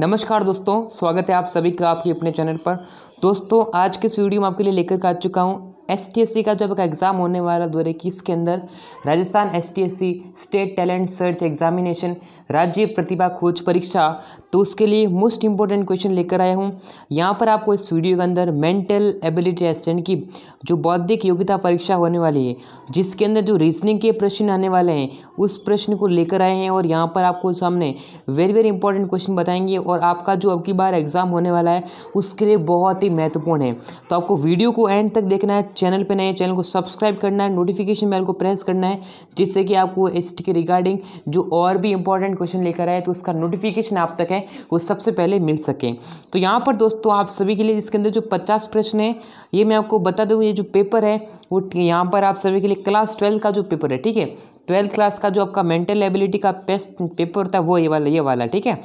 नमस्कार दोस्तों स्वागत है आप सभी का आपके अपने चैनल पर दोस्तों आज के इस वीडियो में आपके लिए लेकर आ चुका हूँ एस एस टी सी का जब एक एग्ज़ाम होने वाला दो हज़ार इक्कीस के अंदर Rajasthan S S T C state talent search examination राज्य प्रतिभा खोज परीक्षा तो उसके लिए मोस्ट इंपॉर्टेंट क्वेश्चन लेकर आया हूँ यहाँ पर आपको इस वीडियो के अंदर मेंटल एबिलिटी टेस्ट की जो बौद्धिक योग्यता परीक्षा होने वाली है जिसके अंदर जो रीजनिंग के प्रश्न आने वाले हैं उस प्रश्न को लेकर आए हैं और यहाँ पर आपको सामने वेरी वेरी इंपॉर्टेंट क्वेश्चन बताएंगे और आपका जो अब की बार एग्ज़ाम होने वाला है उसके लिए बहुत ही महत्वपूर्ण है तो आपको वीडियो को एंड तक देखना है चैनल पर नए चैनल को सब्सक्राइब करना है नोटिफिकेशन बेल को प्रेस करना है जिससे कि आपको एस के रिगार्डिंग जो और भी इंपॉर्टेंट क्वेश्चन लेकर आए तो उसका नोटिफिकेशन आप तक है वो सबसे पहले मिल सके तो यहाँ पर दोस्तों आप सभी के लिए इसके अंदर जो पचास प्रश्न है ये मैं आपको बता दूँ ये जो पेपर है वो यहाँ पर आप सभी के लिए क्लास ट्वेल्थ का जो पेपर है ठीक है ट्वेल्थ क्लास का जो आपका मेंटल एबिलिटी का बेस्ट पेपर था वो ये वाला ये वाला ठीक है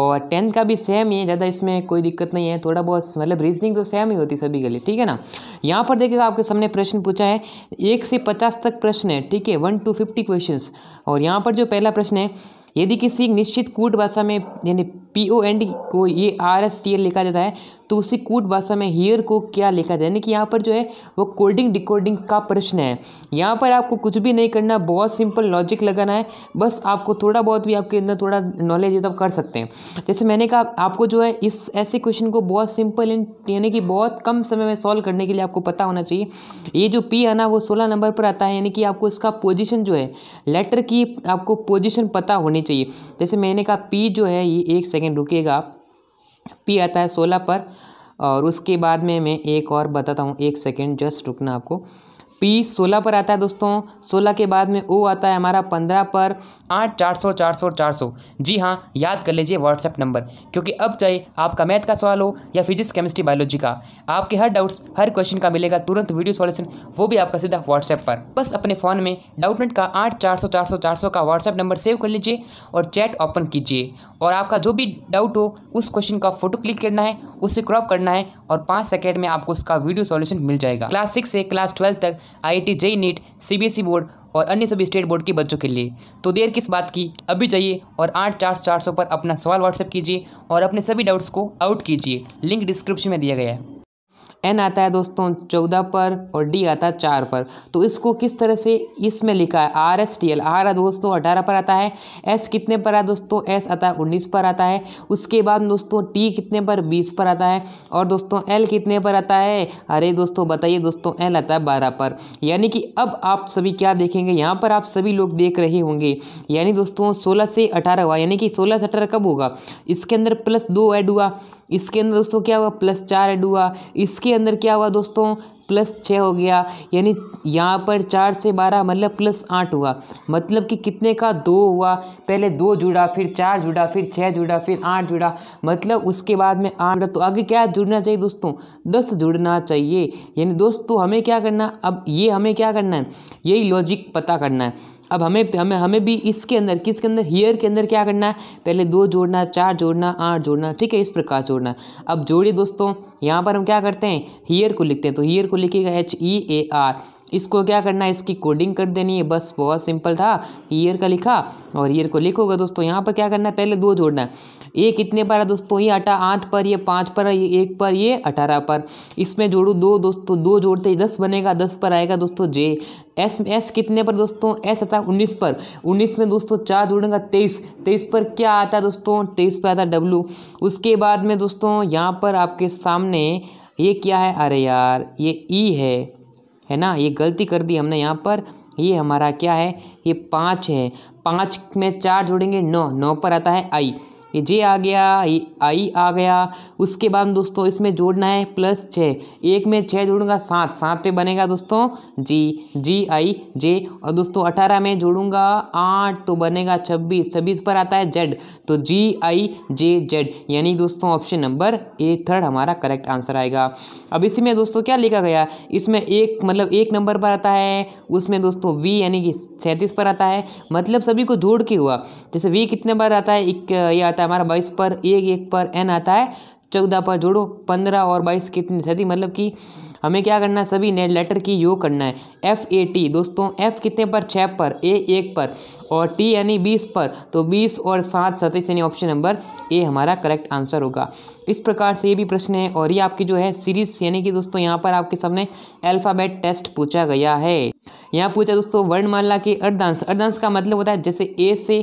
और टेंथ का भी सेम ही है ज़्यादा इसमें कोई दिक्कत नहीं है थोड़ा बहुत मतलब रीजनिंग तो सेम ही होती सभी के लिए ठीक है ना यहाँ पर देखिएगा आपके सामने प्रश्न पूछा है एक से पचास तक प्रश्न है ठीक है वन टू फिफ्टी क्वेश्चन और यहाँ पर जो पहला प्रश्न है यदि किसी निश्चित कूट भाषा में यानी पी ओ एंड को ये आर एस टी एल लिखा जाता है तो उसी कूट भाषा में हियर को क्या लिखा जाए यानी कि यहाँ पर जो है वो कोडिंग डिकोडिंग का प्रश्न है यहाँ पर आपको कुछ भी नहीं करना बहुत सिंपल लॉजिक लगाना है बस आपको थोड़ा बहुत भी आपके अंदर थोड़ा नॉलेज है तो आप कर सकते हैं जैसे मैंने कहा आपको जो है इस ऐसे क्वेश्चन को बहुत सिंपल यानी कि बहुत कम समय में सॉल्व करने के लिए आपको पता होना चाहिए ये जो पी है ना वो सोलह नंबर पर आता है यानी कि आपको इसका पोजिशन जो है लेटर की आपको पोजिशन पता होनी चाहिए जैसे मैंने कहा पी जो है ये एक सेकेंड रुकेगा आप पी आता है सोलह पर और उसके बाद में मैं एक और बताता हूँ एक सेकेंड जस्ट रुकना आपको पी सोलह पर आता है दोस्तों सोलह के बाद में ओ आता है हमारा पंद्रह पर आठ चार सौ चार सौ चार सौ जी हाँ याद कर लीजिए व्हाट्सएप नंबर क्योंकि अब चाहे आपका मैथ का सवाल हो या फिजिक्स केमिस्ट्री बायोलॉजी का आपके हर डाउट्स हर क्वेश्चन का मिलेगा तुरंत वीडियो सॉल्यूशन वो भी आपका सीधा व्हाट्सएप पर बस अपने फ़ोन में डाउटमेंट का आठ चार सौ चार सौ चार सौ का व्हाट्सएप नंबर सेव कर लीजिए और चैट ओपन कीजिए और आपका जो भी डाउट हो उस क्वेश्चन का फोटो क्लिक करना है उसे क्रॉप करना है और पाँच सेकेंड में आपको उसका वीडियो सॉल्यूशन मिल जाएगा क्लास सिक्स से क्लास ट्वेल्व तक I T T NEET C board और अन्य सभी स्टेट बोर्ड के बच्चों के लिए तो देर किस बात की अभी जाइए और आठ चार चार सौ पर अपना सवाल व्हाट्सएप कीजिए और अपने सभी डाउट्स को आउट कीजिए लिंक डिस्क्रिप्शन में दिया गया है एन आता है दोस्तों चौदह पर और डी आता है चार पर तो इसको किस तरह से इसमें लिखा है R S T L R दोस्तों अठारह पर आता है एस कितने पर आ है दोस्तों एस आता है उन्नीस पर आता है उसके बाद दोस्तों टी कितने पर बीस पर आता है और दोस्तों एल कितने पर आता है अरे दोस्तों बताइए दोस्तों एल आता है बारह पर यानी कि अब आप सभी क्या देखेंगे यहाँ पर आप सभी लोग देख रहे होंगे यानी दोस्तों सोलह से अठारह हुआ यानी कि सोलह से अठारह कब होगा इसके अंदर प्लस दो ऐड हुआ इसके अंदर दोस्तों क्या हुआ प्लस चार एड हुआ इसके अंदर क्या हुआ दोस्तों प्लस छः हो गया यानी यहाँ पर चार से बारह मतलब प्लस आठ हुआ मतलब कि कितने का दो हुआ पहले दो जुड़ा फिर चार जुड़ा फिर छः जुड़ा फिर आठ जुड़ा मतलब उसके बाद में आठ जुड़ा तो आगे क्या जुड़ना चाहिए दोस्तों दस जुड़ना चाहिए यानी दोस्तों हमें क्या करना अब ये हमें क्या करना है यही लॉजिक पता करना है अब हमें हमें हमें भी इसके अंदर किसके अंदर हेयर के अंदर क्या करना है पहले दो जोड़ना चार जोड़ना आठ जोड़ना ठीक है इस प्रकार जोड़ना अब जोड़िए दोस्तों यहाँ पर हम क्या करते हैं हीयर को लिखते हैं तो हीयर को लिखेगा एच ई ए आर इसको क्या करना है इसकी कोडिंग कर देनी है बस बहुत सिंपल था ईयर का लिखा और ईयर को लिखोगे दोस्तों यहाँ पर क्या करना है पहले दो जोड़ना है ये कितने पर है दोस्तों ये अटा आठ पर ये पाँच पर ये एक पर ये अठारह पर इसमें जोड़ो दो दोस्तों दो जोड़ते ही दस बनेगा दस पर आएगा दोस्तों जे एस एस कितने पर दोस्तों एस आता है उन्नीस पर उन्नीस में दोस्तों चार जोड़ेगा तेईस तेईस पर क्या आता है दोस्तों तेईस पर आता है डब्लू उसके बाद में दोस्तों यहाँ पर आपके सामने हमने ये क्या है अरे यार ये ई है है ना ये गलती कर दी हमने यहाँ पर ये हमारा क्या है ये पाँच है पाँच में चार जोड़ेंगे नौ नौ पर आता है आई ये जे आ गया आई आ गया उसके बाद दोस्तों इसमें जोड़ना है प्लस छः एक में छः जोड़ूंगा सात सात पे बनेगा दोस्तों जी जी आई जे और दोस्तों अठारह में जोड़ूंगा आठ तो बनेगा छब्बीस छब्बीस पर आता है जेड तो जी आई जे जेड यानी दोस्तों ऑप्शन नंबर ए थर्ड हमारा करेक्ट आंसर आएगा अब इसी में दोस्तों क्या लिखा गया इसमें एक मतलब एक नंबर पर आता है उसमें दोस्तों वी यानी कि सैंतीस पर आता है मतलब सभी को जोड़ के हुआ जैसे वी कितने बार आता है एक या आता है हमारा बाईस पर एक एक पर एन आता है चौदह पर जोड़ो पंद्रह और बाईस कितनी थी मतलब कि हमें क्या करना है सभी नेट लेटर की योग करना है एफ ए टी दोस्तों एफ कितने पर छः पर ए एक पर और टी यानी बीस पर तो बीस और सात सतीस यानी ऑप्शन नंबर ए हमारा करेक्ट आंसर होगा इस प्रकार से ये भी प्रश्न है और ये आपकी जो है सीरीज यानी कि दोस्तों यहाँ पर आपके सामने अल्फ़ाबेट टेस्ट पूछा गया है यहाँ पूछा दोस्तों वर्णमाला के अर्धांश अर्धांश का मतलब होता है जैसे ए से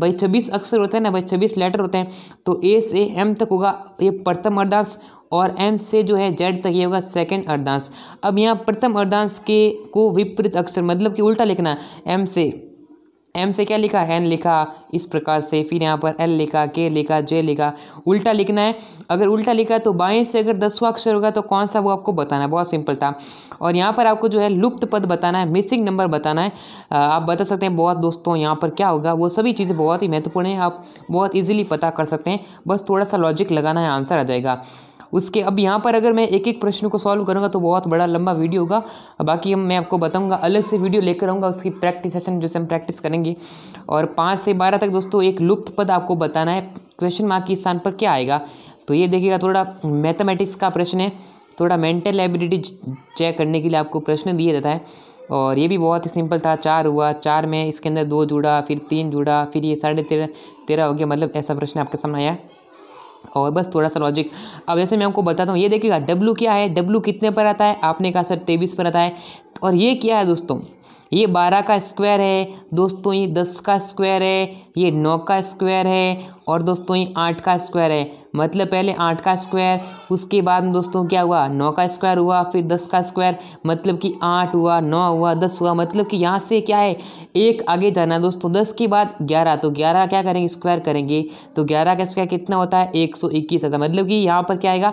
भाई छब्बीस अक्षर होते हैं ना भाई छब्बीस लेटर होते हैं तो ए से एम तक होगा ये प्रथम अर्धांश और एम से जो है जेड तक ये होगा सेकंड अर्धांश अब यहाँ प्रथम अर्धांश के को विपरीत अक्षर मतलब कि उल्टा लिखना एम से एम से क्या लिखा एन लिखा इस प्रकार से फिर यहाँ पर एल लिखा के लिखा जे लिखा उल्टा लिखना है अगर उल्टा लिखा तो बाएं से अगर दसवा अक्षर होगा तो कौन सा वो आपको बताना है बहुत सिंपल था और यहाँ पर आपको जो है लुप्त पद बताना है मिसिंग नंबर बताना है आप बता सकते हैं बहुत दोस्तों यहाँ पर क्या होगा वो सभी चीज़ें बहुत ही महत्वपूर्ण है आप बहुत ईजिली पता कर सकते हैं बस थोड़ा सा लॉजिक लगाना है आंसर आ जाएगा उसके अब यहाँ पर अगर मैं एक एक प्रश्न को सॉल्व करूँगा तो बहुत बड़ा लंबा वीडियो होगा बाकी हम मैं आपको बताऊँगा अलग से वीडियो लेकर आऊँगा उसकी प्रैक्टिस सेशन जैसे हम प्रैक्टिस करेंगे और पाँच से बारह तक दोस्तों एक लुप्त पद आपको बताना है क्वेश्चन मार्क के स्थान पर क्या आएगा तो ये देखिएगा थोड़ा मैथमेटिक्स का प्रश्न है थोड़ा मेंटल एबिलिटी चेक करने के लिए आपको प्रश्न दिया जाता है और ये भी बहुत ही सिंपल था चार हुआ चार में इसके अंदर दो जुड़ा फिर तीन जुड़ा फिर ये साढ़े तेरह तेरह हो गया मतलब ऐसा प्रश्न आपके सामने आया और बस थोड़ा सा लॉजिक अब जैसे मैं आपको बताता हूँ ये देखिएगा डब्लू क्या है डब्ल्यू कितने पर आता है आपने कहा सर तेईस पर आता है और ये क्या है दोस्तों ये बारह का स्क्वायर है दोस्तों ये दस का स्क्वायर है ये नौ का स्क्वायर है और दोस्तों ये आठ का स्क्वायर है मतलब पहले आठ का स्क्वायर उसके बाद दोस्तों क्या हुआ नौ का स्क्वायर हुआ फिर दस का स्क्वायर मतलब कि आठ हुआ नौ हुआ दस हुआ मतलब कि यहाँ से क्या है एक आगे जाना दोस्तों दस के बाद ग्यारह तो ग्यारह क्या करेंगे स्क्वायर करेंगे तो ग्यारह का स्क्वायर कितना होता है एक सौ इक्कीस आता है मतलब कि यहाँ पर क्या आएगा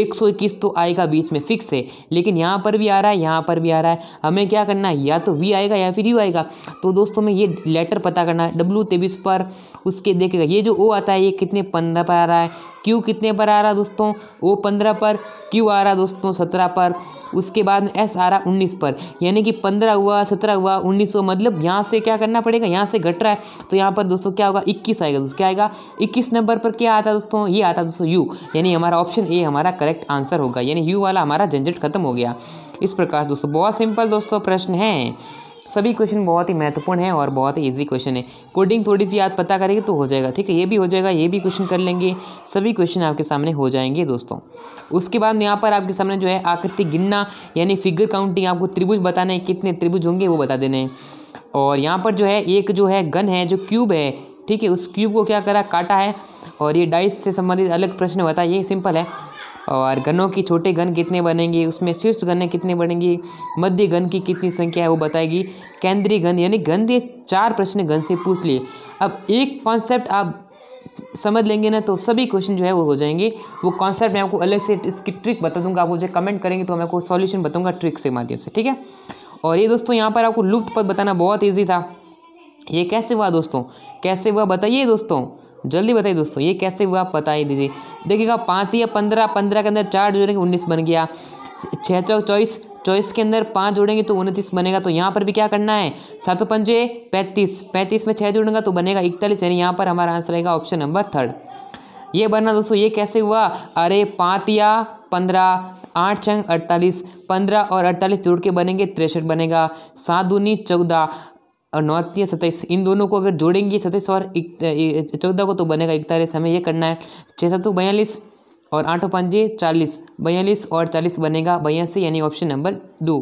एक सौ इक्कीस तो आएगा बीच में फिक्स है लेकिन यहाँ पर भी आ रहा है यहाँ पर भी आ रहा है हमें क्या करना है या तो वी आएगा या फिर यू आएगा तो दोस्तों में ये लेटर पता करना है डब्लू तेबिस पर उसके देखेगा ये जो ओ आता है ये कितने पंद्रह पर आ रहा है क्यू कितने पर आ रहा दोस्तों ओ पंद्रह पर क्यू आ रहा दोस्तों सत्रह पर उसके बाद में एस आ रहा उन्नीस पर यानी कि पंद्रह हुआ सत्रह हुआ उन्नीस हुआ मतलब यहाँ से क्या करना पड़ेगा यहाँ से घट रहा है तो यहाँ पर दोस्तों क्या होगा इक्कीस आएगा दोस्तों क्या आएगा इक्कीस नंबर पर क्या आता है दोस्तों ये आता है दोस्तों यू यानी हमारा ऑप्शन ए हमारा करेक्ट आंसर होगा यानी यू वाला हमारा झंझट खत्म हो गया इस प्रकार दोस्तों बहुत सिंपल दोस्तों प्रश्न हैं सभी क्वेश्चन बहुत ही महत्वपूर्ण है और बहुत ही इजी क्वेश्चन है कोडिंग थोड़ी सी याद पता करेंगे तो हो जाएगा ठीक है ये भी हो जाएगा ये भी क्वेश्चन कर लेंगे सभी क्वेश्चन आपके सामने हो जाएंगे दोस्तों उसके बाद यहाँ पर आपके सामने जो है आकृति गिनना यानी फिगर काउंटिंग आपको त्रिभुज बताना है कितने त्रिभुज होंगे वो बता देने हैं और यहाँ पर जो है एक जो है गन है जो क्यूब है ठीक है उस क्यूब को क्या करा काटा है और ये डाइस से संबंधित अलग प्रश्न बताइए सिंपल है और गनों की छोटे गन कितने बनेंगे उसमें शीर्ष गन कितने बनेंगे मध्य गन की कितनी संख्या है वो बताएगी केंद्रीय गन यानी गन ये चार प्रश्न गन से पूछ लिए अब एक कॉन्सेप्ट आप समझ लेंगे ना तो सभी क्वेश्चन जो है वो हो जाएंगे वो कॉन्सेप्ट मैं आपको अलग से इसकी ट्रिक बता दूंगा आप मुझे कमेंट करेंगे तो मैं आपको सॉल्यूशन बताऊंगा ट्रिक से माध्यम से ठीक है और ये दोस्तों यहाँ पर आपको लुप्त पद बताना बहुत ईजी था ये कैसे हुआ दोस्तों कैसे हुआ बताइए दोस्तों जल्दी बताइए दोस्तों ये कैसे हुआ आप ही दीजिए देखिएगा पाँच या पंद्रह पंद्रह के अंदर चार जोड़ेंगे उन्नीस बन गया छः चौक चौबीस चौबीस के अंदर पाँच जोड़ेंगे तो उनतीस बनेगा तो यहाँ पर भी क्या करना है सात पंजे पैंतीस पैंतीस में छः जोड़ेगा तो बनेगा इकतालीस यानी यहाँ पर हमारा आंसर रहेगा ऑप्शन नंबर थर्ड ये बनना दोस्तों ये कैसे हुआ अरे पाँच या पंद्रह आठ छंग अड़तालीस पंद्रह और अड़तालीस जोड़ के बनेंगे तिरसठ बनेगा सात दूनी चौदह और नौ तीन सत्ताईस इन दोनों को अगर जोड़ेंगे सत्ताईस और चौदह को तो बनेगा इकतालीस हमें यह करना है छः सत्तु बयालीस और आठों पंजे चालीस बयालीस और चालीस बनेगा बयासी यानी ऑप्शन नंबर दो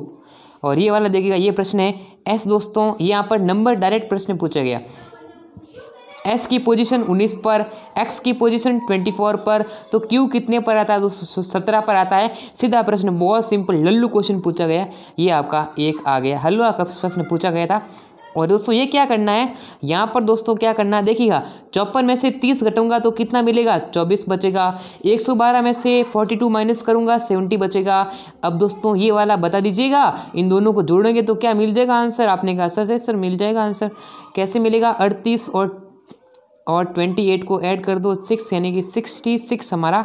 और ये वाला देखिएगा ये प्रश्न है एस दोस्तों यहाँ पर नंबर डायरेक्ट प्रश्न पूछा गया एस की पोजीशन 19 पर एक्स की पोजीशन 24 पर तो क्यू कितने पर आता है दोस्तों सत्रह पर आता है सीधा प्रश्न बहुत सिंपल लल्लू क्वेश्चन पूछा गया ये आपका एक आ गया हल्लुआ का प्रश्न पूछा गया था और दोस्तों ये क्या करना है यहाँ पर दोस्तों क्या करना है देखिएगा चौपन में से तीस घटूंगा तो कितना मिलेगा चौबीस बचेगा एक सौ बारह में से फोर्टी टू माइनस करूँगा सेवेंटी बचेगा अब दोस्तों ये वाला बता दीजिएगा इन दोनों को जोड़ेंगे तो क्या मिल जाएगा आंसर आपने कहा सर सर मिल जाएगा आंसर कैसे मिलेगा अड़तीस और और ट्वेंटी एट को ऐड कर दो सिक्स यानी कि सिक्सटी सिक्स हमारा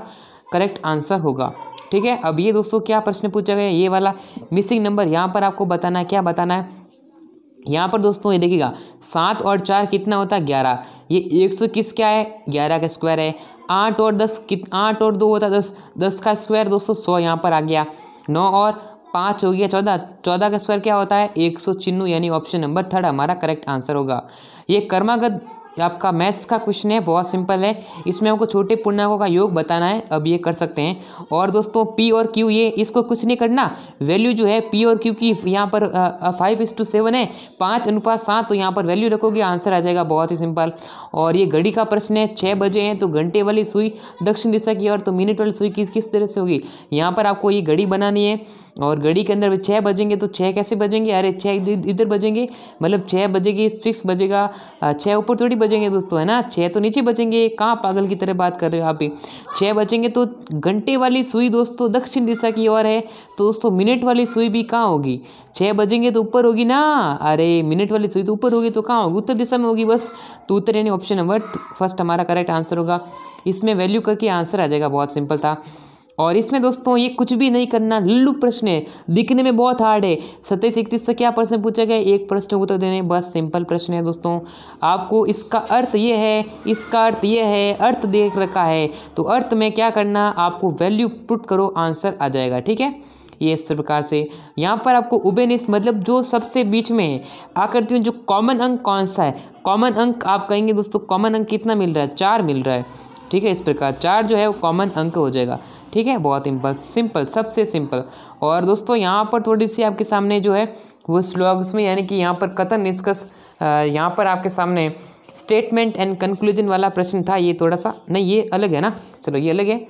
करेक्ट आंसर होगा ठीक है अब ये दोस्तों क्या प्रश्न पूछा गया ये वाला मिसिंग नंबर यहाँ पर आपको बताना है क्या बताना है यहाँ पर दोस्तों ये देखिएगा सात और चार कितना होता है ग्यारह ये एक सौ किस क्या है ग्यारह का स्क्वायर है आठ और दस कित आठ और दो होता है दस दस का स्क्वायर दोस्तों सौ यहाँ पर आ गया नौ और पाँच हो गया चौदह चौदह का स्क्वायर क्या होता है एक सौ चिन्नू यानी ऑप्शन नंबर थर्ड हमारा करेक्ट आंसर होगा ये कर्मागत जो आपका मैथ्स का क्वेश्चन है बहुत सिंपल है इसमें हमको छोटे पूर्णांकों का योग बताना है अब ये कर सकते हैं और दोस्तों पी और क्यू ये इसको कुछ नहीं करना वैल्यू जो है पी और क्यू की यहाँ पर फाइव इस टू सेवन है पाँच अनुपात सात तो यहाँ पर वैल्यू रखोगे आंसर आ जाएगा बहुत ही सिंपल और ये घड़ी का प्रश्न है छः बजे हैं तो घंटे वाली सुई दक्षिण दिशा की और तो मिनट वाली सुई किस किस तरह से होगी यहाँ पर आपको ये घड़ी बनानी है और घड़ी के अंदर छः बजेंगे तो छः कैसे बजेंगे अरे छः इधर बजेंगे मतलब छः बजेगी फिक्स बजेगा छः ऊपर थोड़ी बजेंगे दोस्तों है ना छः तो नीचे बचेंगे कहाँ पागल की तरह बात कर रहे हो आप भी छः बचेंगे तो घंटे वाली सुई दोस्तों दक्षिण दिशा की ओर है तो दोस्तों मिनट वाली सुई भी कहाँ होगी छः बजेंगे तो ऊपर होगी ना अरे मिनट वाली सुई तो ऊपर होगी तो कहाँ होगी उत्तर दिशा में होगी बस तो उत्तर यानी ऑप्शन नंबर फर्स्ट हमारा करेक्ट आंसर होगा इसमें वैल्यू करके आंसर आ जाएगा बहुत सिंपल था और इसमें दोस्तों ये कुछ भी नहीं करना लल्लू प्रश्न है दिखने में बहुत हार्ड है सत्ताईस इकतीस से क्या प्रश्न पूछा गया एक प्रश्न उत्तर देने बस सिंपल प्रश्न है दोस्तों आपको इसका अर्थ ये है इसका अर्थ ये है अर्थ देख रखा है तो अर्थ में क्या करना आपको वैल्यू पुट करो आंसर आ जाएगा ठीक है ये इस प्रकार से यहाँ पर आपको उबेनिस्ट मतलब जो सबसे बीच में है आकृति में जो कॉमन अंक कौन सा है कॉमन अंक आप कहेंगे दोस्तों कॉमन अंक कितना मिल रहा है चार मिल रहा है ठीक है इस प्रकार चार जो है वो कॉमन अंक हो जाएगा ठीक है बहुत सिंपल सिंपल सबसे सिंपल और दोस्तों यहाँ पर थोड़ी सी आपके सामने जो है वो स्लॉग्स में यानी कि यहाँ पर कथन निष्कर्ष यहाँ पर आपके सामने स्टेटमेंट एंड कंक्लूजन वाला प्रश्न था ये थोड़ा सा नहीं ये अलग है ना चलो ये अलग है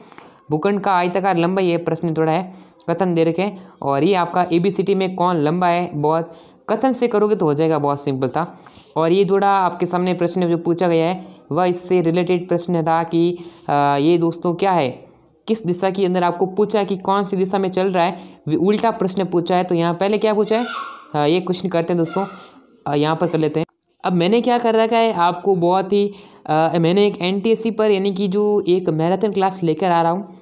भूखंड का आयताकार लंबा ये प्रश्न थोड़ा है कथन दे रखे और ये आपका ए में कौन लंबा है बहुत कथन से करोगे तो हो जाएगा बहुत सिंपल था और ये थोड़ा आपके सामने प्रश्न जो पूछा गया है वह इससे रिलेटेड प्रश्न था कि ये दोस्तों क्या है किस दिशा के अंदर आपको पूछा है कि कौन सी दिशा में चल रहा है उल्टा प्रश्न पूछा है तो यहाँ पहले क्या पूछा है हाँ, ये क्वेश्चन करते हैं दोस्तों यहाँ पर कर लेते हैं अब मैंने क्या कर रखा है आपको बहुत ही आ, मैंने एक एन पर यानी कि जो एक मैराथन क्लास लेकर आ रहा हूँ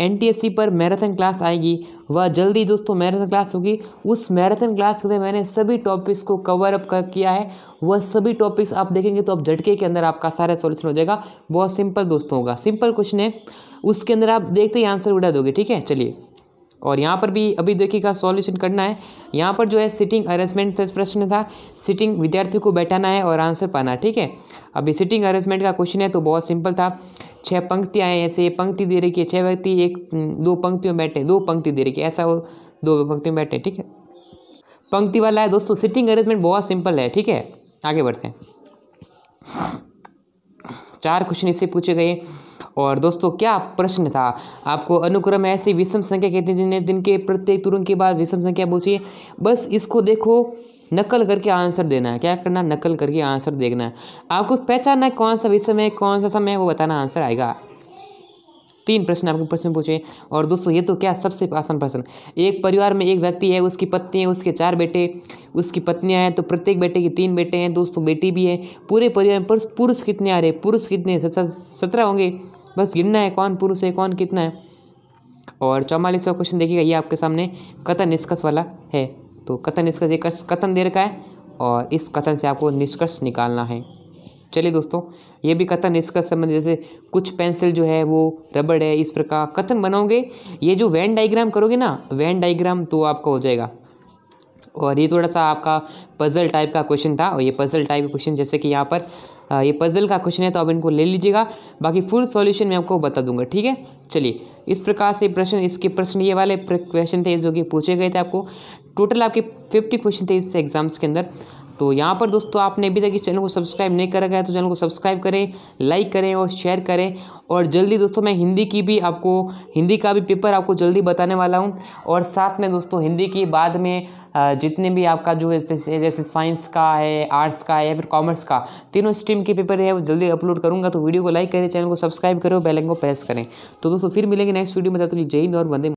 एन पर मैराथन क्लास आएगी वह जल्दी दोस्तों मैराथन क्लास होगी उस मैराथन क्लास के लिए मैंने सभी टॉपिक्स को कवर अप कर किया है वह सभी टॉपिक्स आप देखेंगे तो आप झटके के अंदर आपका सारा सॉल्यूशन हो जाएगा बहुत सिंपल दोस्तों होगा सिंपल क्वेश्चन है उसके अंदर आप देखते ही आंसर उड़ा दोगे ठीक है चलिए और यहाँ पर भी अभी देखिए का सॉल्यूशन करना है यहाँ पर जो है सिटिंग अरेंजमेंट का प्रश्न था सिटिंग विद्यार्थी को बैठाना है और आंसर पाना ठीक है अभी सिटिंग अरेंजमेंट का क्वेश्चन है तो बहुत सिंपल था छः पंक्तियाँ हैं ऐसे पंक्ति दे रखी है छः व्यक्ति एक दो पंक्तियों में बैठे दो पंक्ति दे रखी है ऐसा हो दो पंक्तियों में बैठे ठीक है पंक्ति वाला है दोस्तों सिटिंग अरेंजमेंट बहुत सिंपल है ठीक है आगे बढ़ते हैं चार क्वेश्चन इससे पूछे गए और दोस्तों क्या प्रश्न था आपको अनुक्रम ऐसी विषम संख्या कहते हैं दिन के प्रत्येक तुरंत के बाद विषम संख्या पूछिए बस इसको देखो नकल करके आंसर देना है क्या करना नकल करके आंसर देखना है आपको पहचानना है कौन सा विषम है कौन सा समय है वो बताना आंसर आएगा तीन प्रश्न आपके प्रश्न पूछे और दोस्तों ये तो क्या सबसे आसान प्रश्न एक परिवार में एक व्यक्ति है उसकी पत्नी है उसके चार बेटे उसकी पत्नियाँ हैं तो प्रत्येक बेटे के तीन बेटे हैं दोस्तों बेटी भी है पूरे परिवार में पुरुष कितने आ रहे पुरुष कितने सत्रह होंगे बस गिनना है कौन पुरुष है कौन कितना है और चौवालीसवा क्वेश्चन देखिएगा ये आपके सामने कथन निष्कर्ष वाला है तो कथन निष्कर्ष एक कथन दे रखा है और इस कथन से आपको निष्कर्ष निकालना है चलिए दोस्तों ये भी कथन इसका संबंध जैसे कुछ पेंसिल जो है वो रबड़ है इस प्रकार कथन बनाओगे ये जो वैन डाइग्राम करोगे ना वैन डाइग्राम तो आपका हो जाएगा और ये थोड़ा सा आपका पज़ल टाइप का क्वेश्चन था और ये पज़ल टाइप का क्वेश्चन जैसे कि यहाँ पर ये पज़ल का क्वेश्चन है तो आप इनको ले लीजिएगा बाकी फुल सॉल्यूशन मैं आपको बता दूंगा ठीक है चलिए इस प्रकार से प्रश्न इसके प्रश्न ये वाले क्वेश्चन थे जो कि पूछे गए थे आपको टोटल आपके फिफ्टी क्वेश्चन थे इस एग्ज़ाम्स के अंदर तो यहाँ पर दोस्तों आपने अभी तक इस चैनल को सब्सक्राइब नहीं करा गया तो चैनल को सब्सक्राइब करें लाइक करें और शेयर करें और जल्दी दोस्तों मैं हिंदी की भी आपको हिंदी का भी पेपर आपको जल्दी बताने वाला हूँ और साथ में दोस्तों हिंदी की बाद में जितने भी आपका जो है जैसे जैसे साइंस का है आर्ट्स का है या फिर कॉमर्स का तीनों स्ट्रीम के पेपर है वो जल्दी अपलोड करूँगा तो वीडियो को लाइक करें चैनल को सब्सक्राइब करें बेल को प्रेस करें तो दोस्तों फिर मिलेंगे नेक्स्ट वीडियो में तब जय हिंद और वंदे